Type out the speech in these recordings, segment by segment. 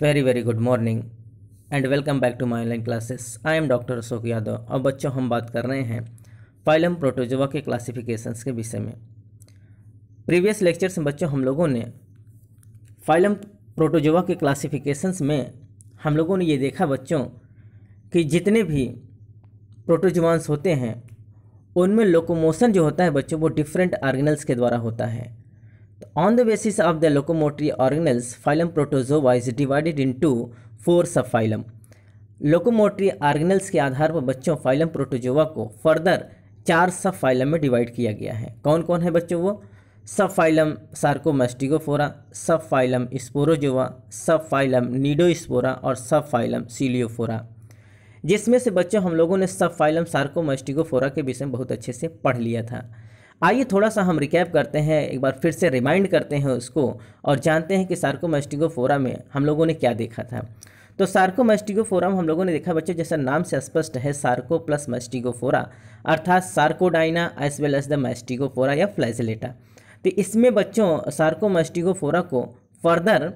Very very good morning and welcome back to my online classes I am doctor Ashok Yadav और बच्चों हम बात कर रहे हैं फाइलम प्रोटोजोवा के क्लासिफिकेशंस के विषय में प्रीवियस लेक्चर्स में बच्चों हम लोगों ने फाइलम प्रोटोजोवा के क्लासिफिकेशंस में हम लोगों ने ये देखा बच्चों कि जितने भी प्रोटोजोवांस होते हैं उनमें लोकोमोशन जो होता है बच्चों वो डिफरेंट आर्गनल्स के द्वारा होता है on the basis of the of organelles phylum organelles, phylum divided into four four phylum locomotory organelles के आधार पर बच्चों फाइलम प्रोटोजोवा को फर्दर चार सब फाइलम में डिवाइड किया गया है कौन कौन है बच्चों वो सब फाइलम सार्कोमेस्टिगोफोरा सब फाइलम स्पोरोजोवा सब फाइलम नीडोस्पोरा और सब फाइलम सीलियोफोरा जिसमें से बच्चों हम लोगों ने सब फाइलम सार्कोमेस्टिगोफोरा के विषय में बहुत अच्छे से पढ़ लिया था आइए थोड़ा सा हम रिकैप करते हैं एक बार फिर से रिमाइंड करते हैं उसको और जानते हैं कि सार्कोमेस्टिकोफोरा में हम लोगों ने क्या देखा था तो सार्को सार्कोमेस्टिकोफोरा हम लोगों ने देखा बच्चों जैसा नाम से स्पष्ट है सार्को प्लस मेस्टिकोफोरा अर्थात sarcodina as well as the mastigophora या फ्लैजिलेटा तो इसमें बच्चों सार्को सार्कोमेस्टिकोफोरा को फर्दर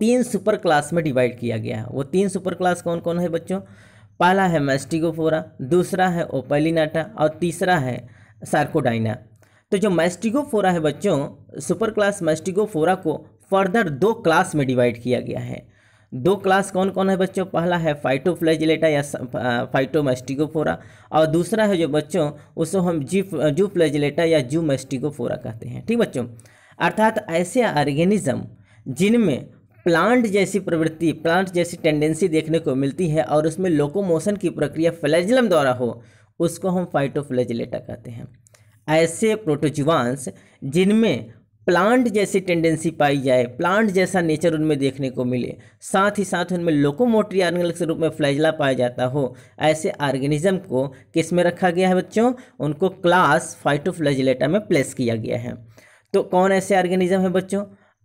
तीन सुपर क्लास में डिवाइड किया गया है वो तीन सुपर क्लास कौन कौन है बच्चों पहला है मेस्टिकोफोरा दूसरा है ओपेलिनाटा और तीसरा है सार्कोडाइना तो जो मैस्टिगोफोरा है बच्चों सुपर क्लास मैस्टिगोफोरा को फर्दर दो क्लास में डिवाइड किया गया है दो क्लास कौन कौन है बच्चों पहला है फाइटोफ्लैजिलेटा या फाइटोमेस्टिगोफोरा और दूसरा है जो बच्चों उसको हम जी जू फ्लैजिलेटा या जू मेस्टिगोफोरा कहते हैं ठीक बच्चों अर्थात ऐसे ऑर्गेनिज्म जिनमें प्लांट जैसी प्रवृत्ति प्लांट जैसी टेंडेंसी देखने को मिलती है और उसमें लोकोमोशन की प्रक्रिया फ्लैजलम द्वारा हो उसको हम फाइटोफ्लैजिलेटा कहते हैं ऐसे प्रोटोजुआंस जिनमें प्लांट जैसी टेंडेंसी पाई जाए प्लांट जैसा नेचर उनमें देखने को मिले साथ ही साथ उनमें लोकोमोटरी ऑर्गेनिकल के रूप में फ्लैजला पाया जाता हो ऐसे ऑर्गेनिज्म को किस में रखा गया है बच्चों उनको क्लास फाइटोफ्लैजिलेटा में प्लेस किया गया है तो कौन ऐसे ऑर्गेनिज्म है बच्चों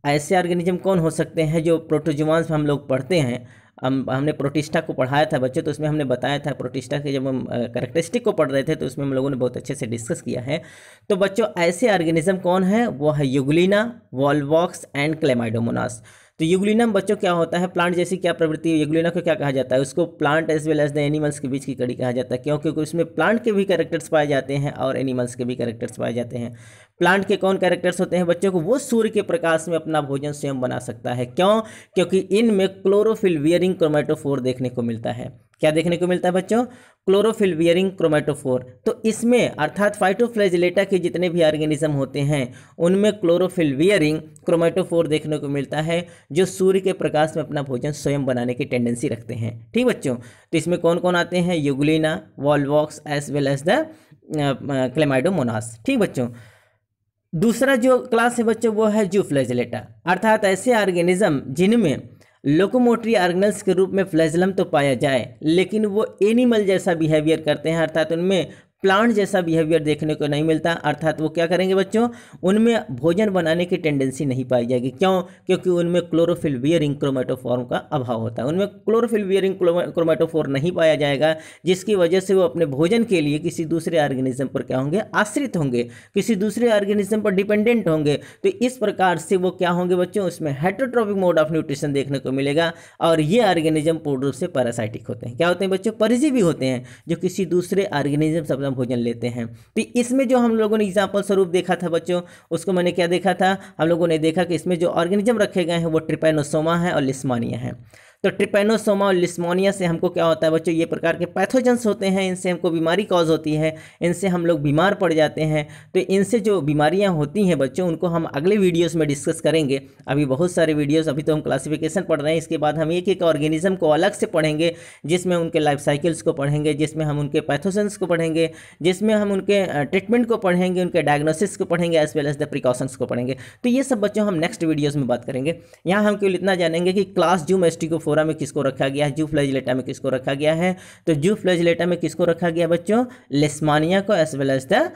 ऐसे ऑर्गेनिज्म कौन हो सकते हैं जो प्रोटोजुआंस में हम लोग पढ़ते हैं हम हमने प्रोटिस्टा को पढ़ाया था बच्चे तो उसमें हमने बताया था प्रोटिस्टा के जब हम करेक्टरिस्टिक को पढ़ रहे थे तो उसमें हम लोगों ने बहुत अच्छे से डिस्कस किया है तो बच्चों ऐसे ऑर्गेनिज्म कौन है वो है युगलिना वॉलवॉक्स एंड क्लेमाइडोमोनास तो युगलिनम बच्चों क्या होता है प्लांट जैसी क्या प्रवृत्ति युगलिना को क्या कहा जाता है उसको plant as well as the animals के बीच की कड़ी कहा जाता है क्यों क्योंकि उसमें प्लांट के भी करेक्टर्स पाए जाते हैं और एनिमल्स के भी करेक्टर्स पाए जाते हैं प्लांट के कौन कैरेक्टर्स होते हैं बच्चों को वो सूर्य के प्रकाश में अपना भोजन स्वयं बना सकता है क्यों क्योंकि इनमें क्लोरोफिल वियरिंग क्रोमेटोफोर देखने को मिलता है क्या देखने को मिलता है बच्चों क्लोरोफिल वियरिंग क्रोमेटोफोर तो इसमें अर्थात फाइटोफ्लैजिलेटा के जितने भी ऑर्गेनिज्म होते हैं उनमें क्लोरोफिल वियरिंग क्रोमेटोफोर देखने को मिलता है जो सूर्य के प्रकाश में अपना भोजन स्वयं बनाने की टेंडेंसी रखते हैं ठीक बच्चों तो इसमें कौन कौन आते हैं euglena volvox as well as the chlamydomonas ठीक बच्चों दूसरा जो क्लास है बच्चों वो है जू फ्लैजलेटा अर्थात ऐसे ऑर्गेनिज्म जिनमें लोकोमोटरी ऑर्गनल्स के रूप में फ्लैजलम तो पाया जाए लेकिन वो एनिमल जैसा बिहेवियर करते हैं अर्थात उनमें प्लांट जैसा बिहेवियर देखने को नहीं मिलता अर्थात वो क्या करेंगे बच्चों उनमें भोजन बनाने की टेंडेंसी नहीं पाई जाएगी क्यों क्योंकि उनमें क्लोरोफिल बियरिंग क्रोमेटोफॉर्म का अभाव होता है उनमें क्लोरोफिल बियरिंग क्रोमेटोफोर नहीं पाया जाएगा जिसकी वजह से वो अपने भोजन के लिए किसी दूसरे ऑर्गेनिज्म पर क्या होंगे आश्रित होंगे किसी दूसरे ऑर्गेनिज्म पर डिपेंडेंट होंगे तो इस प्रकार से वो क्या होंगे बच्चों उसमें हाइड्रोट्रॉपिक मोड ऑफ न्यूट्रिशन देखने को मिलेगा और ये ऑर्गेनिज्म पूर्ण रूप से पैरासाइटिक होते हैं क्या होते हैं बच्चों परिजीवी होते हैं जो किसी दूसरे ऑर्गेनिज्म अपना भोजन लेते हैं तो इसमें जो हम लोगों ने एग्जाम्पल स्वरूप देखा था बच्चों उसको मैंने क्या देखा था हम लोगों ने देखा कि इसमें जो ऑर्गेनिज्म रखे गए हैं वो ट्रिपेनोसोमा है और लिस्मानिया है तो ट्रिपेनोसोमा और लिस्मोनिया से हमको क्या होता है बच्चों ये प्रकार के पैथोजेंस होते हैं इनसे हमको बीमारी कॉज होती है इनसे हम लोग बीमार पड़ जाते हैं तो इनसे जो बीमारियाँ होती हैं बच्चों उनको हम अगले वीडियोज़ में डिस्कस करेंगे अभी बहुत सारे वीडियोज़ अभी तो हम क्लासिफिकेशन पढ़ रहे हैं इसके बाद हम एक एक ऑर्गेनिज्म को अलग से पढ़ेंगे जिसमें उनके लाइफ साइकिल्स को पढ़ेंगे जिसमें हम उनके पैथोजेंस को पढ़ेंगे जिसमें हम उनके ट्रीटमेंट को पढ़ेंगे उनके डायग्नोसिस को पढ़ेंगे as well as the precautions को पढ़ेंगे तो ये सब बच्चों हम नेक्स्ट वीडियोज़ में बात करेंगे यहाँ हम केवल इतना जानेंगे कि क्लास जूम को डिस्कोरा में किसको रखा गया है जू फ्लैजलेटा में किसको रखा गया है तो जू फ्लैजलेटा में किसको रखा गया बच्चों लेस्मानिया को as well as the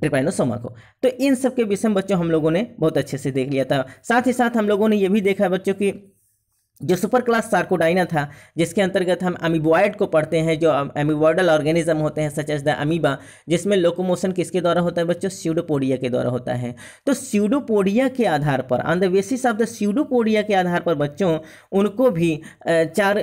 trypanosoma को तो इन सब के विषय में बच्चों हम लोगों ने बहुत अच्छे से देख लिया था साथ ही साथ हम लोगों ने यह भी देखा बच्चों की जो सुपर क्लास सार्कोडाइना था जिसके अंतर्गत हम अमीबॉयड को पढ़ते हैं जो अमीबॉयडल ऑर्गेनिज्म होते हैं सच एज द अमीबा जिसमें लोकोमोशन किसके द्वारा होता है बच्चों स्यूडोपोडिया के द्वारा होता है तो स्यूडोपोडिया के आधार पर on the basis of the pseudopodia के आधार पर बच्चों उनको भी चार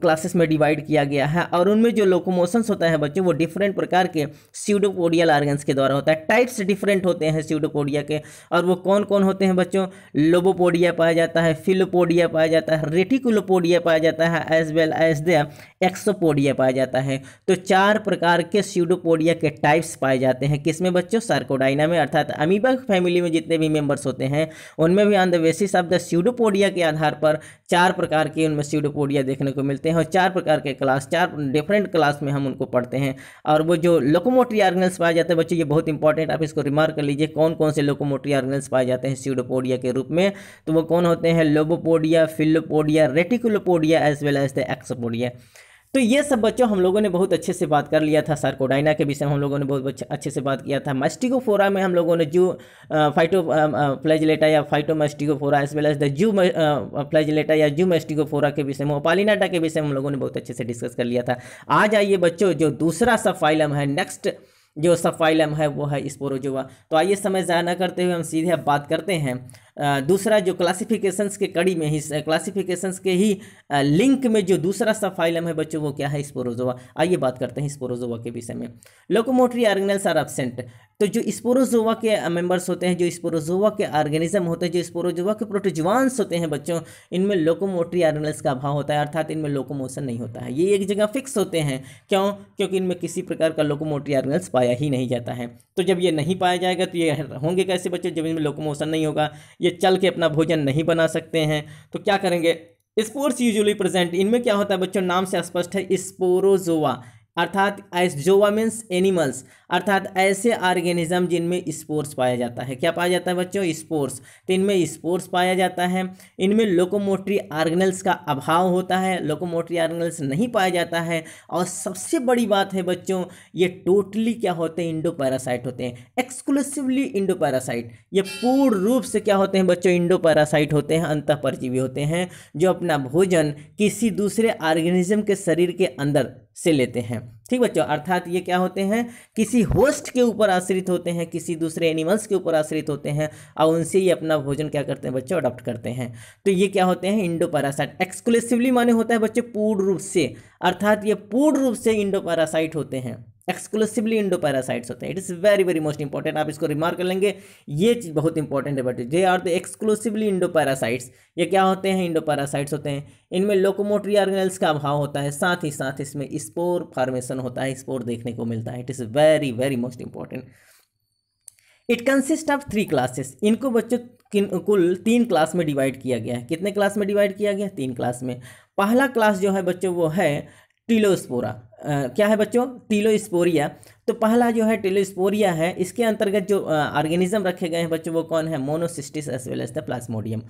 क्लासेस में डिवाइड किया गया है और उनमें जो लोकोमोशंस होता है बच्चों वो डिफरेंट प्रकार के स्यूडोपोडियल ऑर्गन्स के द्वारा होता है टाइप्स डिफरेंट होते हैं स्यूडोपोडिया के और वो कौन कौन होते हैं बच्चों लोबोपोडिया पाया जाता है फिलोपोडिया पाया जाता है जाता है रेटिकुलोपोडिया पाया जाता है as well as the axopodia पाया जाता है तो चार प्रकार के सीडोपोडिया के टाइप्स पाए जाते हैं किसमें बच्चों सार्कोडाइना में अर्थात अमीबा फैमिली में जितने भी मेम्बर्स होते हैं उनमें भी on the basis of the pseudopodia के आधार पर चार प्रकार के उनमें सीडोपोडिया देखने को मिलते हैं और चार प्रकार के क्लास चार डिफरेंट क्लास में हम उनको पढ़ते हैं और वो जो लोकोमोटरी आर्गनल्स पाए जाते हैं बच्चों ये बहुत इंपॉर्टेंट आप इसको रिमार्क कर लीजिए कौन कौन से लोकोमोटरी आर्गनल्स पाए जाते हैं सीडोपोडिया के रूप में तो वो कौन होते हैं lobopodia filopodia reticulopodia as well as the axopodia तो ये सब बच्चों हम लोगों ने बहुत अच्छे से बात कर लिया था सार्कोडाइना के विषय में हम लोगों ने बहुत अच्छे से बात किया था मस्टिकोफोरा में हम लोगों ने जू फाइटो फ्लैजलेटा या phytomastigophora as well as the zooflagellata या जू मस्टिकोफोरा के विषय में ओपालिनाटा के विषय में हम लोगों ने बहुत अच्छे से डिस्कस कर लिया था आज आइए बच्चों जो दूसरा सब फाइलम है नेक्स्ट जो सब फाइलम है वो है स्पोरोजोवा तो आइए समय जाना करते हुए हम सीधे बात करते हैं दूसरा जो क्लासिफिकेशंस के कड़ी में ही क्लासिफिकेशंस के ही लिंक में जो दूसरा सब फाइलम है बच्चों वो क्या है स्पोरोजोवा आइए बात करते हैं स्पोरोजोवा के विषय में लोकोमोटरी ऑर्गेनल्स आर एबसेंट तो जो स्पोरोजोवा के मेंबर्स होते हैं जो स्पोरोजोवा के ऑर्गेनिज्म होते हैं जो स्पोरोजोवा के प्रोटोजवान्स होते हैं बच्चों इनमें लोकोमोटरी ऑर्गेनल्स का अभाव होता है अर्थात इनमें लोकोमोशन नहीं होता है ये एक जगह फिक्स होते हैं क्यों क्योंकि इनमें किसी प्रकार का लोकोमोटरी ऑर्गेनल्स पाया ही नहीं जाता है तो जब ये नहीं पाया जाएगा तो ये होंगे कैसे बच्चों जब इनमें लोकोमोशन नहीं होगा ये ये चल के अपना भोजन नहीं बना सकते हैं तो क्या करेंगे स्पोर्स यूजुअली प्रेजेंट इनमें क्या होता है बच्चों नाम से स्पष्ट है स्पोरोजोआ अर्थात एस जोवा मीन्स एनिमल्स अर्थात ऐसे ऑर्गेनिज्म जिनमें स्पोर्स पाया जाता है क्या पाया जाता है बच्चों स्पोर्स तो इनमें स्पोर्स पाया जाता है इनमें लोकोमोटरी आर्गनल्स का अभाव होता है लोकोमोटरी आर्गनल्स नहीं पाया जाता है और सबसे बड़ी बात है बच्चों ये टोटली क्या होते हैं इंडो पैरासाइट होते हैं एक्सक्लूसिवली इंडो पैरासाइट ये पूर्ण रूप से क्या होते हैं बच्चों इंडो पैरासाइट होते हैं अंत परजीवी होते हैं जो अपना भोजन किसी दूसरे ऑर्गेनिज्म के शरीर के अंदर से लेते हैं ठीक बच्चों अर्थात ये क्या होते हैं किसी होस्ट के ऊपर आश्रित होते हैं किसी दूसरे एनिमल्स के ऊपर आश्रित होते हैं और उनसे ही अपना भोजन क्या करते हैं बच्चों अडॉप्ट करते हैं तो ये क्या होते हैं इंडो पैरासाइट एक्सक्लूसिवली माने होता है बच्चे पूर्ण रूप से अर्थात ये पूर्ण रूप से इंडो पैरासाइट होते हैं एक्सक्लूसिवली इंडो पैरासाइट्स होते हैं it is very very most important आप इसको रिमार्क कर लेंगे ये चीज़ बहुत इंपॉर्टेंट है but they are the exclusively endoparasites ये क्या होते हैं इंडो पैरासाइट्स होते हैं इनमें लोकोमोटरी ऑर्गेनल्स का अभाव होता है साथ ही साथ इसमें स्पोर फॉर्मेशन होता है स्पोर देखने को मिलता है it is very very most important it consist of three classes इनको बच्चों किन कुल तीन क्लास में डिवाइड किया गया है कितने क्लास में डिवाइड किया गया तीन क्लास में पहला क्लास जो है बच्चों वो है टीलोस्पोरा क्या है बच्चों टीलोस्पोरिया तो पहला जो है टीलोस्पोरिया है इसके अंतर्गत जो ऑर्गेनिज्म रखे गए हैं बच्चों वो कौन है monocystis as well as the plasmodium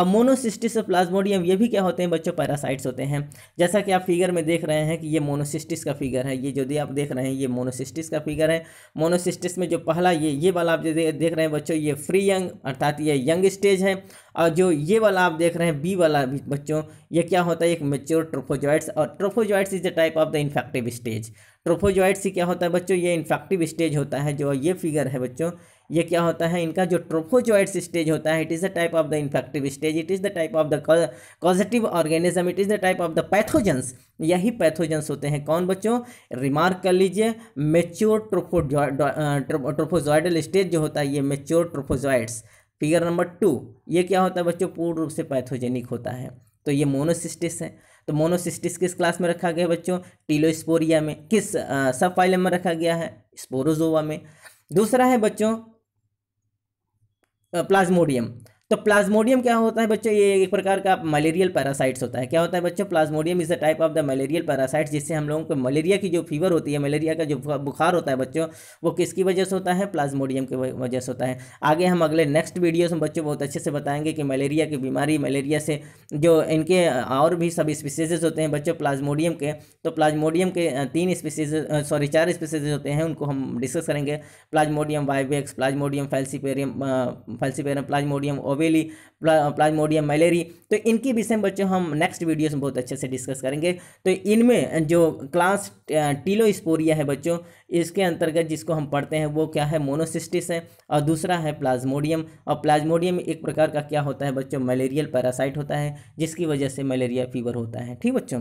अब मोनोसिस्टिस और प्लाज्मोडियम ये भी क्या होते हैं बच्चों पैरासाइट्स होते हैं जैसा कि आप फिगर में देख रहे हैं कि ये मोनोसिस्टिस का फिगर है ये जो भी आप देख रहे हैं ये मोनोसिस्टिस का फिगर है मोनोसिस्टिस में जो पहला ये ये वाला आप जो देख रहे हैं बच्चों ये फ्री यंग अर्थात ये यंग स्टेज है और जो ये वाला आप देख रहे हैं बी वाला बच्चों ये क्या होता है एक मेच्योर ट्रोफोजॉइड्स और trophozoites is the type of the infective stage trophozoites क्या होता है बच्चों ये इन्फेक्टिव स्टेज होता है जो ये फिगर है बच्चों ये क्या होता है इनका जो ट्रोफोजॉइड्स स्टेज होता है it is the type of the infective stage it is the type of the causative organism it is the type of the pathogens यही पैथोजेंस होते हैं कौन बच्चों रिमार्क कर लीजिए मेच्योर ट्रोफोजॉइडल स्टेज जो होता है ये mature trophozoites figure number two ये क्या होता है बच्चों पूर्ण रूप से पैथोजेनिक होता है तो ये मोनोसिस्टिस है तो मोनोसिस्टिस किस क्लास में रखा गया है बच्चों टीलोस्पोरिया में किस सब फाइलम में रखा गया है स्पोरोजोवा में दूसरा है बच्चों प्लाज्मोडियम तो प्लाज्मोडियम क्या होता है बच्चों ये एक प्रकार का मलेरियल पैरासाइट्स होता है क्या होता है बच्चों plasmodium is the type of the malarial parasites जिससे हम लोगों को मलेरिया की जो फीवर होती है मलेरिया का जो बुखार होता है बच्चों वो किसकी वजह से होता है प्लाज्मोडियम की वजह से होता है आगे हम अगले नेक्स्ट वीडियोज में बच्चों बहुत अच्छे से बताएंगे कि मलेरिया की बीमारी मलेरिया से जो इनके और भी सब स्पीसीज होते हैं बच्चों प्लाज्मोडियम के तो प्लाज्मोडियम के तीन स्पीसीज सॉरी चार स्पीसीज होते हैं उनको हम डिस्कस करेंगे plasmodium vivax plasmodium falciparum falciparum plasmodium ovale plasmodium malariae तो इनके विषय में बच्चों हम नेक्स्ट वीडियोस में बहुत अच्छे से डिस्कस करेंगे तो इनमें जो क्लास टीलोस्पोरिया है बच्चों इसके अंतर्गत जिसको हम पढ़ते हैं वो क्या है मोनोसिस्टिस है और दूसरा है प्लाज्मोडियम और प्लाज्मोडियम एक प्रकार का क्या होता है बच्चों मलेरियल पैरासाइट होता है जिसकी वजह से मलेरिया फीवर होता है ठीक बच्चों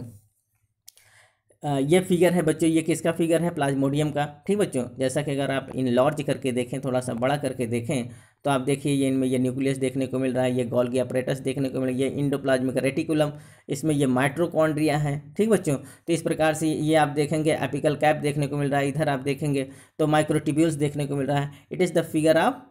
ये फिगर है बच्चों ये किसका फिगर है प्लाज्मोडियम का ठीक बच्चों जैसा कि अगर आप इन लॉर्ज करके देखें थोड़ा सा बड़ा करके देखें तो आप देखिए ये इनमें ये न्यूक्लियस देखने को मिल रहा है ये गॉल्गी अपरेटस देखने को मिल रहा है ये इंडोप्लाज्मिक रेटिकुलम इसमें ये माइट्रोकॉन्ड्रिया है ठीक बच्चों तो इस प्रकार से ये आप देखेंगे एपिकल कैप देखने को मिल रहा है इधर आप देखेंगे तो माइक्रोटिब्यूल्स देखने को मिल रहा है it is the figure of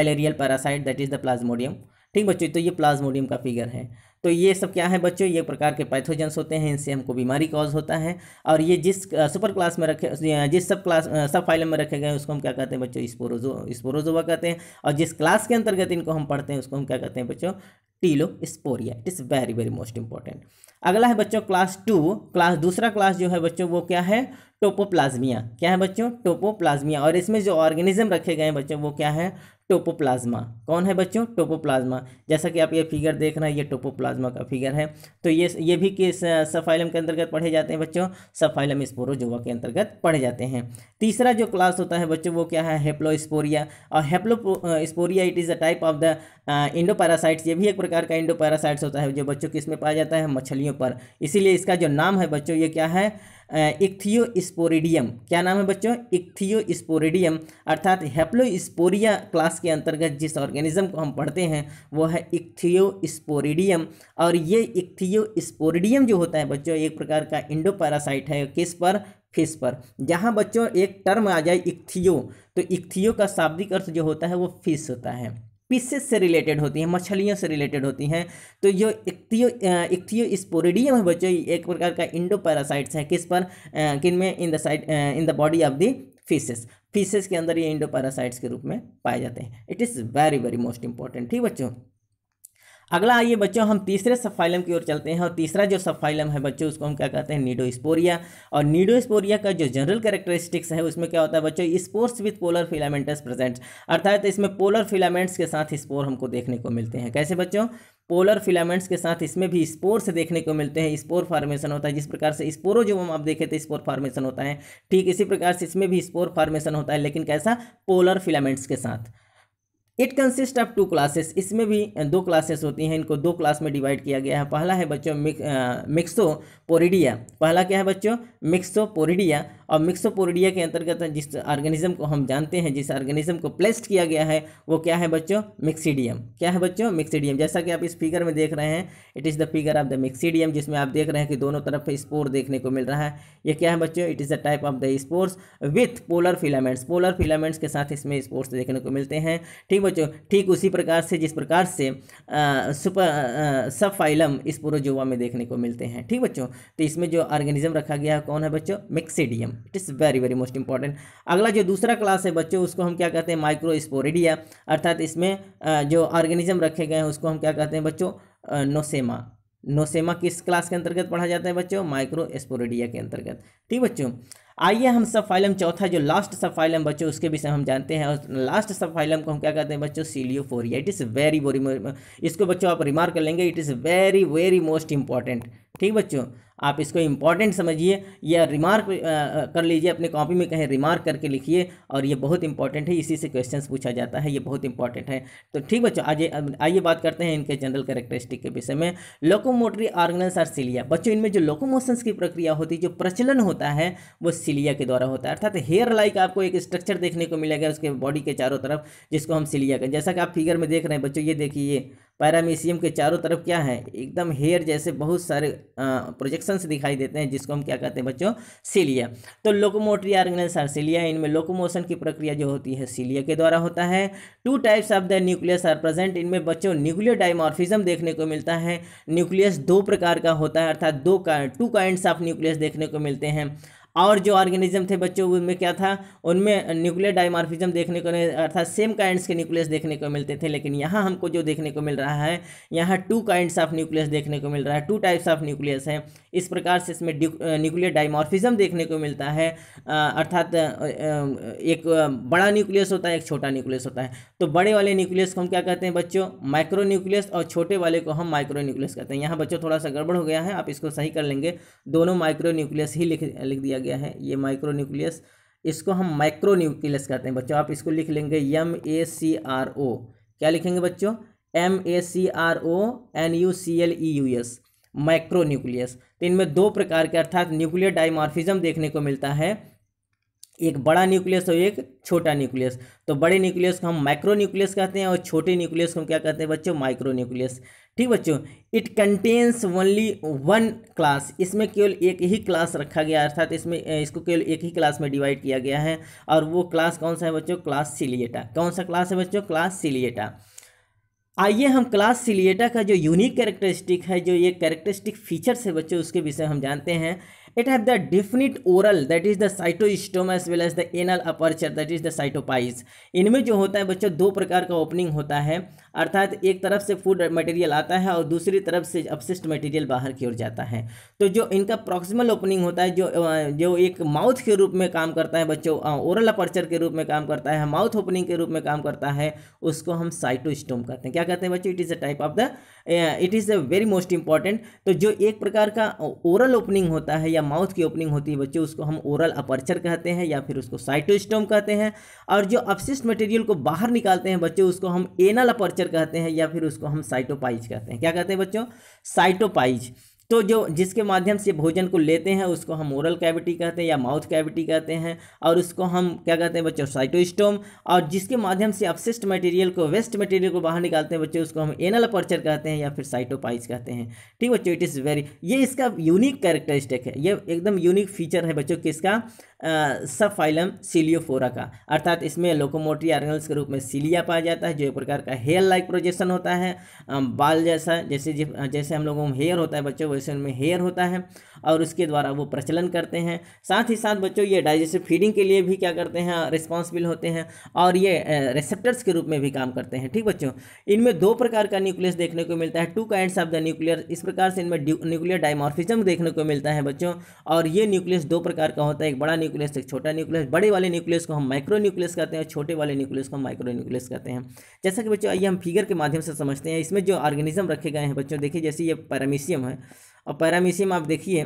malarial parasite that is the plasmodium ठीक बच्चों तो ये प्लाज्मोडियम का फिगर है तो ये सब क्या है बच्चों ये प्रकार के पैथोजेंस होते हैं इनसे हमको बीमारी कॉज होता है और ये जिस सुपर क्लास में रखे जिस सब क्लास सब फाइलम में रखे गए उसको हम क्या कहते हैं बच्चों स्पोरोजो स्पोरोजोवा कहते हैं और जिस क्लास के अंतर्गत इनको हम पढ़ते हैं उसको हम क्या कहते हैं बच्चों telosporea it is very very most important अगला है बच्चों क्लास टू क्लास दूसरा क्लास जो है बच्चों वो क्या है टोपोप्लाज्मिया क्या है बच्चों टोपोप्लाज्मिया और इसमें जो ऑर्गेनिज्म रखे गए हैं बच्चों वो क्या है टोपोप्लाज्मा कौन है बच्चों टोपोप्लाज्मा जैसा कि आप ये फिगर देख रहे हैं ये टोपोप्लाज्मा का फिगर है तो ये ये भी किस सफाइलम के अंतर्गत पढ़े जाते हैं बच्चों सफाइलम स्पोरोजोवा के अंतर्गत पढ़े जाते हैं तीसरा जो क्लास होता है बच्चों वो क्या है हेप्लोस्पोरिया और haplosporea it is a type of the endoparasites ये भी एक प्रकार का इंडो पैरासाइट्स होता है जो बच्चों किस में पाया जाता है मछलियों पर इसीलिए इसका जो नाम है बच्चों ये क्या है इक्थियोस्पोरिडियम क्या नाम है बच्चों इक्थियोस्पोरिडियम अर्थात हेप्लोस्पोरिया क्लास के अंतर्गत जिस ऑर्गेनिज्म को हम पढ़ते हैं वो है इक्थियोस्पोरिडियम और ये इक्थियोस्पोरिडियम जो होता है बच्चों एक प्रकार का इंडो पैरासाइट है किस पर फिस पर जहाँ बच्चों एक टर्म आ जाए इक्थियो तो इक्थियो का शाब्दिक अर्थ जो होता है वो फिस होता है पीसेस से रिलेटेड होती हैं मछलियों से रिलेटेड होती हैं तो ये इक्तियो इक्थियो स्पोरिडियम है बच्चों एक प्रकार का इंडो पैरासाइट्स है किस पर किन में in the side in the body of the faeces faeces के अंदर ये इंडो पैरासाइट्स के रूप में पाए जाते हैं it is very very most important ठीक बच्चों अगला आइए बच्चों हम तीसरे सफाइलम की ओर चलते हैं और तीसरा जो सफाइलम है बच्चों उसको हम क्या कहते हैं नीडोस्पोरिया और नीडोस्पोरिया का जो जनरल कैरेक्टरिस्टिक्स है उसमें क्या होता है बच्चों spores with polar filaments present अर्थात तो इसमें पोलर फिलामेंट्स के साथ स्पोर हमको देखने को मिलते हैं कैसे बच्चों पोलर फिलामेंट्स के साथ इसमें भी स्पोर्स देखने को मिलते हैं स्पोर फार्मेशन होता है जिस प्रकार से स्पोरो जो हम आप देखे थे स्पोर फार्मेशन होता है ठीक इसी प्रकार से इसमें भी स्पोर फार्मेशन होता है लेकिन कैसा पोलर फिलामेंट्स के साथ it consist of two classes इसमें भी दो क्लासेस होती हैं इनको दो क्लास में डिवाइड किया गया है पहला है बच्चों मिक्सो पोरिडिया पहला क्या है बच्चों मिक्सो पोरिडिया और मिक्सोपोरिडिया के अंतर्गत जिस ऑर्गेनिज्म को हम जानते हैं जिस ऑर्गेनिज्म को प्लेस्ड किया गया है वो क्या है बच्चों मिक्सीडियम क्या है बच्चों मिक्सीडियम जैसा कि आप इस फिगर में देख रहे हैं it is the figure of the myxidium जिसमें आप देख रहे हैं कि दोनों तरफ स्पोर देखने को मिल रहा है ये क्या है बच्चों it is the type of the spores with polar filaments polar filaments के साथ इसमें स्पोर्ट्स देखने को मिलते हैं ठीक बच्चों ठीक उसी प्रकार से जिस प्रकार से सुपर सब फाइलम स्पोरोजोवा में देखने को मिलते हैं ठीक बच्चों तो इसमें जो ऑर्गेनिज्म रखा गया है कौन है बच्चों myxidium it is very very most important अगला जो दूसरा क्लास है बच्चों उसको हम क्या कहते हैं माइक्रोस्पोरिडिया अर्थात इसमें जो ऑर्गेनिज्म रखे गए हैं उसको हम क्या कहते हैं बच्चों नोसेमा नोसेमा किस क्लास के अंतर्गत पढ़ा जाता है बच्चों माइक्रोस्पोरिडिया के अंतर्गत ठीक बच्चों आइए हम सब फाइलम चौथा जो लास्ट सब फाइलम बच्चों उसके विषय हम जानते हैं और लास्ट सब फाइलम को हम क्या कहते हैं बच्चों ciliophora it is very very इसको बच्चों आप रिमार्क कर लेंगे it is very very most important ठीक बच्चों आप इसको इम्पॉर्टेंट समझिए या रिमार्क कर लीजिए अपने कॉपी में कहीं रिमार्क करके लिखिए और ये बहुत इंपॉर्टेंट है इसी से क्वेश्चंस पूछा जाता है ये बहुत इंपॉर्टेंट है तो ठीक बच्चों आज आइए बात करते हैं इनके जनरल करेक्टरिस्टिक के विषय में लोकोमोटरी ऑर्गनल्स और सिलिया बच्चों इनमें जो लोकोमोशंस की प्रक्रिया होती है जो प्रचलन होता है वो सिलिया के द्वारा होता है अर्थात हेयर लाइक आपको एक स्ट्रक्चर देखने को मिलेगा उसके बॉडी के चारों तरफ जिसको हम सिलिया कहें जैसा कि आप फिगर में देख रहे हैं बच्चों ये देखिए पैरामीशियम के चारों तरफ क्या है एकदम हेयर जैसे बहुत सारे प्रोजेक्शंस दिखाई देते हैं जिसको हम क्या कहते हैं बच्चों सीलिया तो लोकोमोटरी ऑर्गेनल्स आर सीलिया इनमें लोकोमोशन की प्रक्रिया जो होती है सीलिया के द्वारा होता है two types of the nucleus are present इनमें बच्चों न्यूक्लियर डाइमॉर्फिज्म देखने को मिलता है न्यूक्लियस दो प्रकार का होता है अर्थात दो का टू काइंड्स ऑफ न्यूक्लियस देखने को मिलते हैं और जो ऑर्गेनिज्म थे बच्चों उनमें क्या था उनमें न्यूक्लियर डायमार्फिज्म देखने को अर्थात सेम काइंड्स के न्यूक्लियस देखने को मिलते थे लेकिन यहाँ हमको जो देखने को मिल रहा है यहाँ टू काइंड्स ऑफ न्यूक्लियस देखने को मिल रहा है टू टाइप्स ऑफ न्यूक्लियस है इस प्रकार से इसमें न्यूक्लियर डायमॉर्फिज्म देखने को मिलता है अर्थात एक बड़ा न्यूक्लियस होता है एक छोटा न्यूक्लियस होता है तो बड़े वाले न्यूक्लियस को हम क्या कहते हैं बच्चों माइक्रो न्यूक्लियस और छोटे वाले को हम माइक्रो न्यूक्लियस कहते हैं यहाँ बच्चों थोड़ा सा गड़बड़ हो गया है आप इसको सही कर लेंगे दोनों माइक्रो न्यूक्लियस ही लिख लिख दिया गया गया है ये माइक्रो न्यूक्लियस इसको हम माइक्रो न्यूक्लियस कहते हैं बच्चों आप इसको लिख लेंगे एम ए सी आर ओ क्या लिखेंगे बच्चों M A C R O N U C L E U S micronucleus तो इनमें दो प्रकार के अर्थात न्यूक्लियर डाइमार्फिज्म देखने को मिलता है एक बड़ा न्यूक्लियस और एक छोटा न्यूक्लियस तो बड़े न्यूक्लियस को हम माइक्रो न्यूक्लियस कहते हैं और छोटे न्यूक्लियस को हम क्या कहते हैं बच्चों माइक्रो न्यूक्लियस ठीक बच्चों it contains only one class इसमें केवल एक ही क्लास रखा गया अर्थात इसमें इसको केवल एक ही क्लास में डिवाइड किया गया है और वो क्लास कौन सा है बच्चों क्लास सिलिएटा कौन सा क्लास है बच्चों क्लास सिलिएटा आइए हम क्लास सिलिएटा का जो यूनिक कैरेक्टरिस्टिक है जो ये कैरेक्टरिस्टिक फीचर्स है बच्चों उसके विषय हम जानते हैं It have the definite oral that is the cytostoma as well as the anal aperture that is the cytopise. इनमें जो होता है बच्चों दो प्रकार का ओपनिंग होता है अर्थात एक तरफ से फूड मटेरियल आता है और दूसरी तरफ से अपशिष्ट मटेरियल बाहर की ओर जाता है तो जो इनका प्रॉक्सिमल ओपनिंग होता है जो जो एक माउथ के रूप में काम करता है बच्चों ओरल अपर्चर के रूप में काम करता है माउथ ओपनिंग के रूप में काम करता है उसको हम साइटोस्टोम कहते हैं क्या कहते हैं बच्चों it is a type of the it is a very most important तो जो एक प्रकार का ओरल ओपनिंग होता है या माउथ की ओपनिंग होती है बच्चों उसको हम ओरल अपर्चर कहते हैं या फिर उसको साइटोस्टोम कहते हैं और जो अपशिष्ट मटेरियल को बाहर निकालते हैं बच्चों उसको हम एनल अपर्चर कहते हैं या फिर उसको हम साइटोपाइज कहते हैं क्या कहते हैं बच्चों साइटोपाइज तो जो जिसके माध्यम से भोजन को लेते हैं उसको हम ओरल कैविटी कहते हैं या माउथ कैविटी कहते हैं और उसको हम क्या कहते हैं बच्चों साइटोस्टोम और जिसके माध्यम से अपशिष्ट मटेरियल को वेस्ट मटेरियल को बाहर निकालते हैं बच्चों उसको हम एनल अपर्चर कहते हैं या फिर साइटोपाइज कहते हैं ठीक बच्चों इट इज़ वेरी ये इसका यूनिक कैरेक्टरिस्टिक है ये एकदम यूनिक फीचर है बच्चों किसका सब फाइलम सीलियोफोरा का अर्थात इसमें लोकोमोटरी आर्गनल्स के रूप में सीलिया पाया जाता है जो एक प्रकार का हेयर लाइक प्रोजेक्शन होता है बाल जैसा जैसे जैसे हम लोगों में हेयर होता है बच्चों पोजिशन में हेयर होता है और उसके द्वारा वो प्रचलन करते हैं साथ ही साथ बच्चों ये डाइजेस्टिव फीडिंग के लिए भी क्या करते हैं रिस्पॉन्सिबल होते हैं और ये रिसेप्टर्स के रूप में भी काम करते हैं ठीक बच्चों इनमें दो प्रकार का न्यूक्लियस देखने को मिलता है two kinds of the nuclear इस प्रकार से इनमें न्यूक्लियर डायमॉर्फिज्म देखने को मिलता है बच्चों और ये न्यूक्लियस दो प्रकार का होता है एक बड़ा न्यूक्लियस एक छोटा न्यूक्लियस बड़े वाले न्यूक्लियस को हम माइक्रो न्यूक्लियस कहते हैं और छोटे वाले न्यूक्लियस को हम माइक्रो न्यूक्लियस कहते हैं जैसा कि बच्चों आइए हम फिगर के माध्यम से समझते हैं इसमें जो ऑर्गेनिज्म रखे गए हैं बच्चों देखिए जैसे ये पैरामीशियम है और पैरामीशियम आप देखिए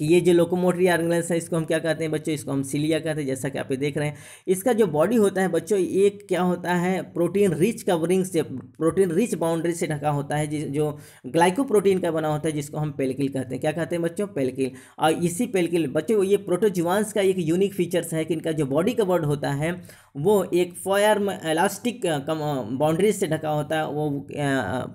कि ये जो लोकोमोटरी ऑर्गन्स है इसको हम क्या कहते हैं बच्चों इसको हम सिलिया कहते हैं जैसा कि आप देख रहे हैं इसका जो बॉडी होता है बच्चों एक क्या होता है प्रोटीन रिच कवरिंग से प्रोटीन रिच बाउंड्री से ढका होता है जो ग्लाइकोप्रोटीन का बना होता है जिसको हम पेलकिल कहते हैं क्या कहते हैं बच्चों पेलकिल और इसी पेलकिल बच्चों ये प्रोटोजिवान्स का एक यूनिक फीचर्स है कि इनका जो बॉडी कवर्ड होता है वो एक फॉयर्म एलास्टिक बाउंड्री से ढका होता है वो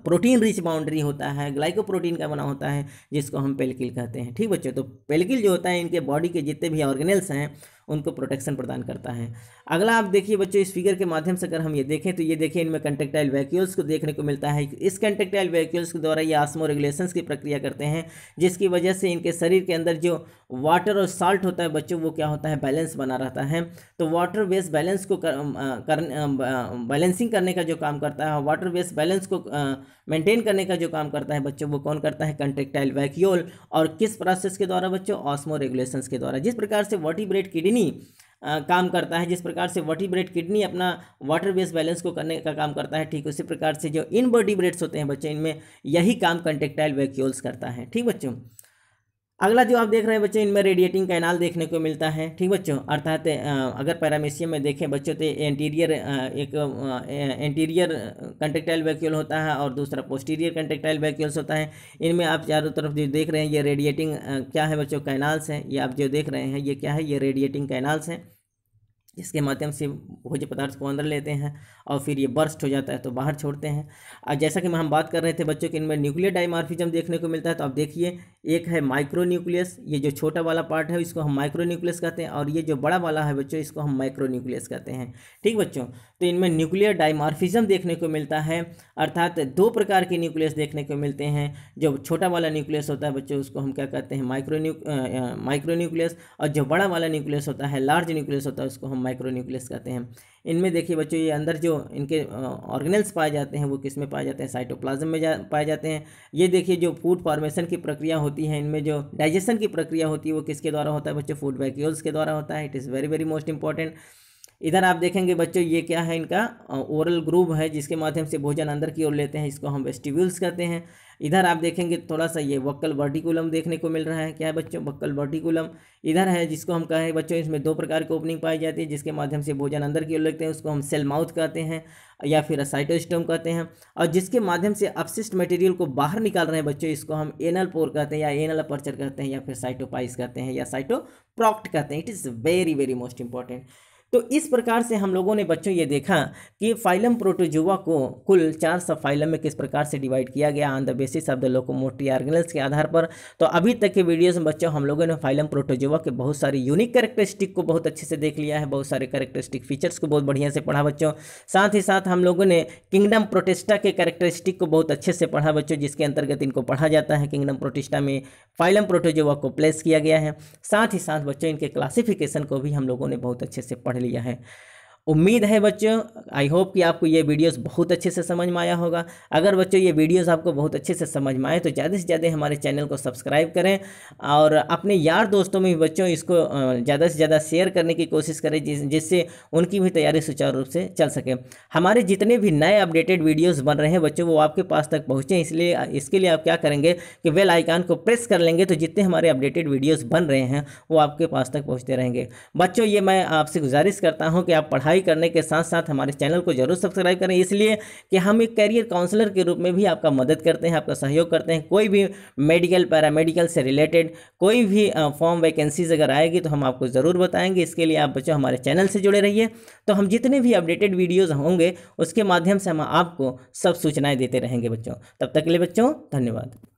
प्रोटीन रिच बाउंड्री होता है ग्लाइकोप्रोटीन का बना होता है जिसको हम पेलकिल कहते हैं ठीक बच्चों तो पेलिकल जो होता है इनके बॉडी के जितने भी ऑर्गेनल्स हैं उनको प्रोटेक्शन प्रदान करता है अगला आप देखिए बच्चों इस फिगर के माध्यम से अगर हम ये देखें तो ये देखें इनमें कंटेक्टाइल वैक्यूल्स को देखने को मिलता है इस कंटेक्टाइल वैक्यूल्स के द्वारा ये आसमो रेगुलेशन की प्रक्रिया करते हैं जिसकी वजह से इनके शरीर के अंदर जो वाटर और साल्ट होता है बच्चों वो क्या होता है बैलेंस बना रहता है तो वाटर वेस्ट बैलेंस को कर, बैलेंसिंग करने का जो काम करता है वाटर वेस्ट बैलेंस को मेंटेन करने का जो काम करता है बच्चों वो कौन करता है कंटेक्टाइल वैक्यूल और किस प्रोसेस के द्वारा बच्चों ऑस्मो रेगुलेशन के द्वारा जिस प्रकार से वॉटी किडनी किडनी काम करता है जिस प्रकार से वर्टिब्रेट किडनी अपना वाटर बेस बैलेंस को करने का काम करता है ठीक उसी प्रकार से जो इन ब्रेड्स होते हैं बच्चे इनमें यही काम कंटेक्टाइल वेक्यूल्स करता है ठीक बच्चों अगला जो आप देख रहे हैं बच्चों इनमें रेडिएटिंग कैनाल देखने को मिलता है ठीक बच्चों अर्थात अगर पैरामेशियम में देखें बच्चों तो एंटीरियर एक एंटीरियर कंटेक्टाइल वैक्यूल होता है और दूसरा पोस्टीरियर कंटेक्टाइल वैक्यूल्स होता है इनमें आप चारों तरफ जो देख रहे हैं ये रेडिएटिंग क्या है बच्चों कैनाल्स हैं ये आप जो देख रहे हैं ये क्या है ये रेडिएटिंग कैनाल्स हैं जिसके माध्यम से भोज्य पदार्थ को अंदर लेते हैं और फिर ये बर्स्ट हो जाता है तो बाहर छोड़ते हैं और जैसा कि हम बात कर रहे थे बच्चों के इनमें न्यूक्लियर डाइमार्फिज्म देखने को मिलता है तो आप देखिए एक है माइक्रो न्यूक्लियस ये जो छोटा वाला पार्ट है इसको हम माइक्रो न्यूक्लियस कहते हैं और ये जो बड़ा वाला है बच्चों इसको हम माइक्रो न्यूक्लियस कहते हैं ठीक बच्चों तो इनमें न्यूक्लियर डाइमार्फिज्म देखने को मिलता है अर्थात दो प्रकार के न्यूक्लियस देखने को मिलते हैं जो छोटा वाला न्यूक्लियस होता है बच्चों उसको हम क्या कहते हैं माइक्रो न्यू माइक्रो न्यूक्लियस और जो बड़ा वाला न्यूक्लियस होता है लार्ज न्यूक्लियस होता है उसको हम माइक्रो न्यूक्लियस कहते हैं इनमें देखिए बच्चों ये अंदर जो इनके ऑर्गेनल्स पाए जाते हैं वो किस में पाए जाते हैं साइटोप्लाज्म में जा पाए जाते हैं ये देखिए जो फूड फॉर्मेशन की प्रक्रिया होती है इनमें जो डाइजेशन की प्रक्रिया होती है वो किसके द्वारा होता है बच्चों फूड वैक्यूल्स के द्वारा होता है it is very very most important इधर आप देखेंगे बच्चों ये क्या है इनका ओरल ग्रूव है जिसके माध्यम से भोजन अंदर की ओर लेते हैं इसको हम वेस्टिब्यूल्स कहते हैं इधर आप देखेंगे थोड़ा सा ये वक्कल वर्टिकुलम देखने को मिल रहा है क्या है बच्चों वक्कल वर्टिकुलम इधर है जिसको हम कहें बच्चों इसमें दो प्रकार की ओपनिंग पाई जाती है जिसके माध्यम से भोजन अंदर की ओर लेते हैं उसको हम सेल माउथ कहते हैं या फिर साइटोस्टम कहते हैं और जिसके माध्यम से अपशिष्ट मटेरियल को बाहर निकाल रहे हैं बच्चों इसको हम एनल पोर कहते हैं या एनल अपर्चर कहते हैं या फिर साइटोपाइस कहते हैं या साइटोप्रॉक्ट कहते हैं it is very very most important तो इस प्रकार से हम लोगों ने बच्चों ये देखा कि फाइलम प्रोटोजुआ को कुल चार सब फाइलम में किस प्रकार से डिवाइड किया गया on the basis of the locomotory organelles के आधार पर तो अभी तक के वीडियोस में बच्चों हम लोगों ने फाइलम प्रोटोजुआ के बहुत सारी यूनिक करेक्टरिस्टिक को बहुत अच्छे से देख लिया है बहुत सारे करेक्टरिस्टिक फीचर्स को बहुत बढ़िया से पढ़ा बच्चों साथ ही साथ हम लोगों ने किंगडम प्रोटेस्टा के करेक्टरिस्टिक को बहुत अच्छे से पढ़ा बच्चों जिसके अंतर्गत इनको पढ़ा जाता है किंगडम प्रोटेस्टा में फाइलम प्रोटोजोवा को प्लेस किया गया है साथ ही साथ बच्चों इनके क्लासिफिकेशन को भी हम लोगों ने बहुत अच्छे से पढ़ लिया लिया है उम्मीद है बच्चों आई होप कि आपको ये वीडियोस बहुत अच्छे से समझ में आया होगा अगर बच्चों ये वीडियोस आपको बहुत अच्छे से समझ में आए तो ज़्यादा से ज़्यादा हमारे चैनल को सब्सक्राइब करें और अपने यार दोस्तों में भी बच्चों इसको ज़्यादा से ज़्यादा शेयर करने की कोशिश करें जिस जिससे उनकी भी तैयारी सुचारू रूप से चल सके हमारे जितने भी नए अपडेटेड वीडियोज़ बन रहे हैं बच्चों वो आपके पास तक पहुँचें इसलिए इसके लिए आप क्या करेंगे कि वेल आइकान को प्रेस कर लेंगे तो जितने हमारे अपडेटेड वीडियोज़ बन रहे हैं वो आपके पास तक पहुँचते रहेंगे बच्चों ये मैं आपसे गुजारिश करता हूँ कि आप पढ़ाई पढ़ाई करने के साथ साथ हमारे चैनल को जरूर सब्सक्राइब करें इसलिए कि हम एक करियर काउंसलर के रूप में भी आपका मदद करते हैं आपका सहयोग करते हैं कोई भी मेडिकल पैरामेडिकल से रिलेटेड कोई भी फॉर्म वैकेंसीज अगर आएगी तो हम आपको ज़रूर बताएंगे इसके लिए आप बच्चों हमारे चैनल से जुड़े रहिए तो हम जितने भी अपडेटेड वीडियोज़ होंगे उसके माध्यम से हम आपको सब सूचनाएँ देते रहेंगे बच्चों तब तक के लिए बच्चों धन्यवाद